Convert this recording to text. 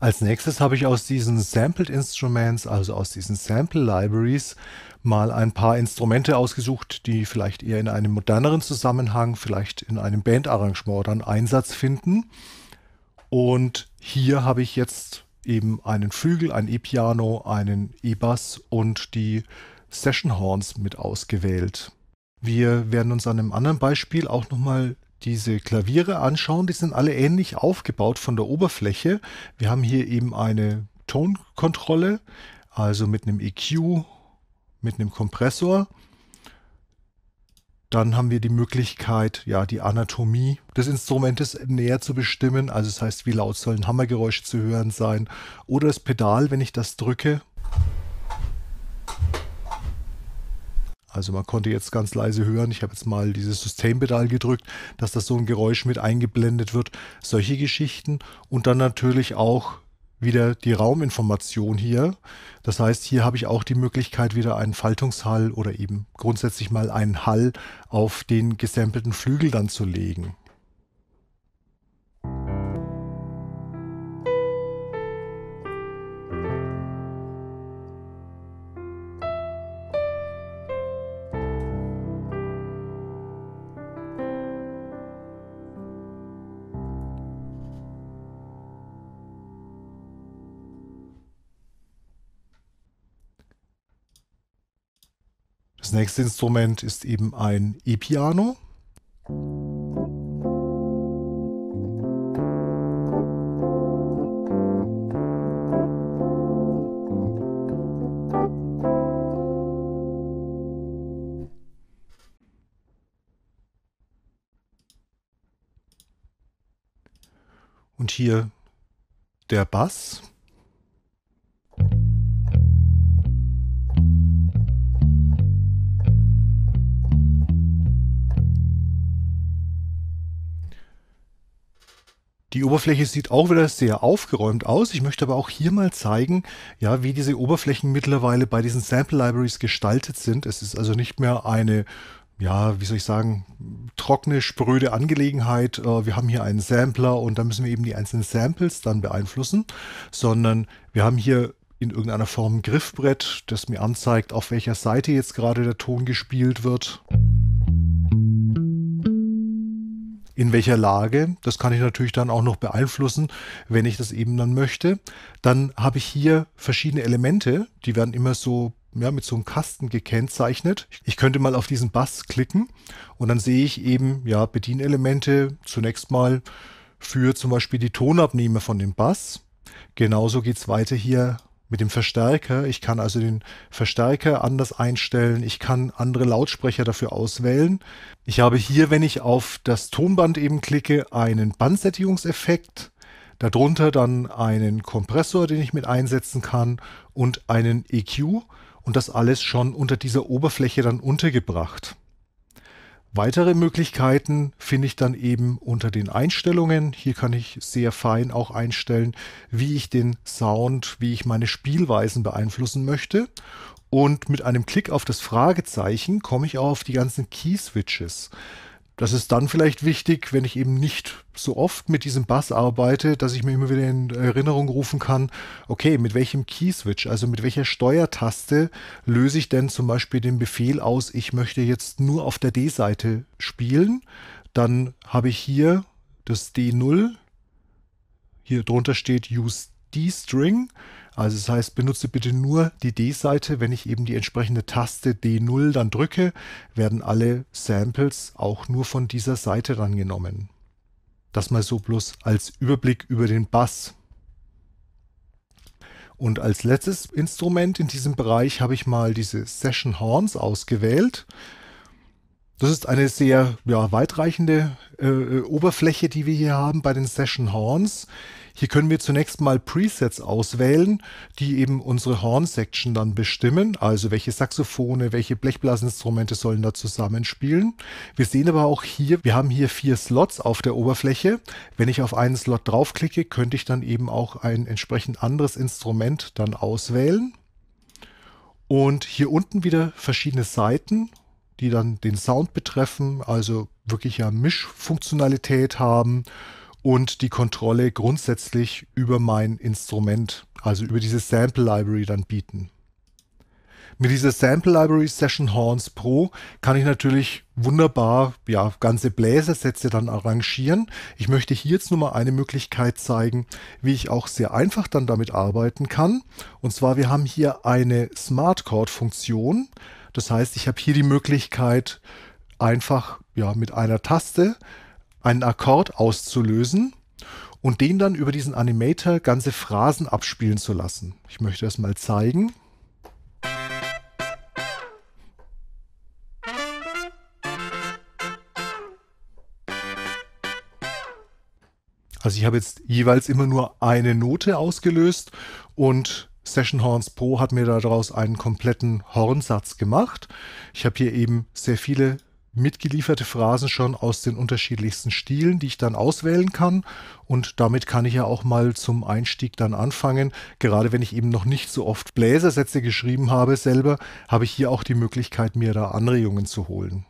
Als nächstes habe ich aus diesen Sampled Instruments, also aus diesen Sample Libraries, mal ein paar Instrumente ausgesucht, die vielleicht eher in einem moderneren Zusammenhang, vielleicht in einem Bandarrangement dann Einsatz finden. Und hier habe ich jetzt eben einen Flügel, ein E-Piano, einen E-Bass und die Session Horns mit ausgewählt. Wir werden uns an einem anderen Beispiel auch nochmal diese Klaviere anschauen. Die sind alle ähnlich aufgebaut von der Oberfläche. Wir haben hier eben eine Tonkontrolle, also mit einem EQ, mit einem Kompressor. Dann haben wir die Möglichkeit, ja, die Anatomie des Instrumentes näher zu bestimmen. Also das heißt, wie laut sollen Hammergeräusche zu hören sein oder das Pedal, wenn ich das drücke. Also man konnte jetzt ganz leise hören, ich habe jetzt mal dieses Systempedal gedrückt, dass das so ein Geräusch mit eingeblendet wird. Solche Geschichten und dann natürlich auch wieder die Rauminformation hier. Das heißt, hier habe ich auch die Möglichkeit, wieder einen Faltungshall oder eben grundsätzlich mal einen Hall auf den gesampelten Flügel dann zu legen. nächste Instrument ist eben ein E-Piano. Und hier der Bass. Die Oberfläche sieht auch wieder sehr aufgeräumt aus. Ich möchte aber auch hier mal zeigen, ja, wie diese Oberflächen mittlerweile bei diesen Sample Libraries gestaltet sind. Es ist also nicht mehr eine ja, wie soll ich sagen, trockene, spröde Angelegenheit. Äh, wir haben hier einen Sampler und da müssen wir eben die einzelnen Samples dann beeinflussen, sondern wir haben hier in irgendeiner Form ein Griffbrett, das mir anzeigt, auf welcher Seite jetzt gerade der Ton gespielt wird in welcher Lage. Das kann ich natürlich dann auch noch beeinflussen, wenn ich das eben dann möchte. Dann habe ich hier verschiedene Elemente, die werden immer so ja, mit so einem Kasten gekennzeichnet. Ich könnte mal auf diesen Bass klicken und dann sehe ich eben ja Bedienelemente zunächst mal für zum Beispiel die Tonabnehmer von dem Bass. Genauso geht es weiter hier mit dem Verstärker. Ich kann also den Verstärker anders einstellen. Ich kann andere Lautsprecher dafür auswählen. Ich habe hier, wenn ich auf das Tonband eben klicke, einen Bandsättigungseffekt. Darunter dann einen Kompressor, den ich mit einsetzen kann und einen EQ. Und das alles schon unter dieser Oberfläche dann untergebracht. Weitere Möglichkeiten finde ich dann eben unter den Einstellungen. Hier kann ich sehr fein auch einstellen, wie ich den Sound, wie ich meine Spielweisen beeinflussen möchte. Und mit einem Klick auf das Fragezeichen komme ich auch auf die ganzen Key-Switches. Das ist dann vielleicht wichtig, wenn ich eben nicht so oft mit diesem Bass arbeite, dass ich mir immer wieder in Erinnerung rufen kann, okay, mit welchem Key-Switch, also mit welcher Steuertaste löse ich denn zum Beispiel den Befehl aus, ich möchte jetzt nur auf der D-Seite spielen. Dann habe ich hier das D0, hier drunter steht Use D, D-String. Also das heißt, benutze bitte nur die D-Seite. Wenn ich eben die entsprechende Taste D0 dann drücke, werden alle Samples auch nur von dieser Seite rangenommen. Das mal so bloß als Überblick über den Bass. Und als letztes Instrument in diesem Bereich habe ich mal diese Session Horns ausgewählt. Das ist eine sehr ja, weitreichende äh, äh, Oberfläche, die wir hier haben bei den Session Horns. Hier können wir zunächst mal Presets auswählen, die eben unsere Horn-Section dann bestimmen, also welche Saxophone, welche Blechblasinstrumente sollen da zusammenspielen. Wir sehen aber auch hier, wir haben hier vier Slots auf der Oberfläche. Wenn ich auf einen Slot draufklicke, könnte ich dann eben auch ein entsprechend anderes Instrument dann auswählen. Und hier unten wieder verschiedene Seiten die dann den Sound betreffen, also wirklich ja Mischfunktionalität haben und die Kontrolle grundsätzlich über mein Instrument, also über diese Sample Library dann bieten. Mit dieser Sample Library Session Horns Pro kann ich natürlich wunderbar ja, ganze Bläsersätze dann arrangieren. Ich möchte hier jetzt nur mal eine Möglichkeit zeigen, wie ich auch sehr einfach dann damit arbeiten kann. Und zwar, wir haben hier eine Smart Chord Funktion. Das heißt, ich habe hier die Möglichkeit, einfach ja, mit einer Taste einen Akkord auszulösen und den dann über diesen Animator ganze Phrasen abspielen zu lassen. Ich möchte das mal zeigen. Also ich habe jetzt jeweils immer nur eine Note ausgelöst und Session Horns Pro hat mir daraus einen kompletten Hornsatz gemacht. Ich habe hier eben sehr viele mitgelieferte Phrasen schon aus den unterschiedlichsten Stilen, die ich dann auswählen kann. Und damit kann ich ja auch mal zum Einstieg dann anfangen. Gerade wenn ich eben noch nicht so oft Bläsersätze geschrieben habe selber, habe ich hier auch die Möglichkeit, mir da Anregungen zu holen.